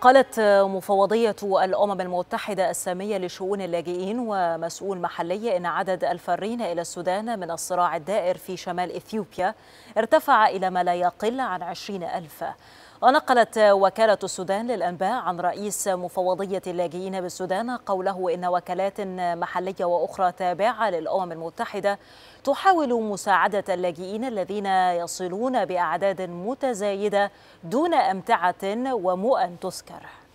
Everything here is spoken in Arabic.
قالت مفوضية الأمم المتحدة السامية لشؤون اللاجئين ومسؤول محلي إن عدد الفارين إلى السودان من الصراع الدائر في شمال إثيوبيا ارتفع إلى ما لا يقل عن عشرين ألف ونقلت وكالة السودان للأنباء عن رئيس مفوضية اللاجئين بالسودان قوله إن وكالات محلية وأخرى تابعة للأمم المتحدة تحاول مساعدة اللاجئين الذين يصلون بأعداد متزايدة دون أمتعة ومؤن تذكر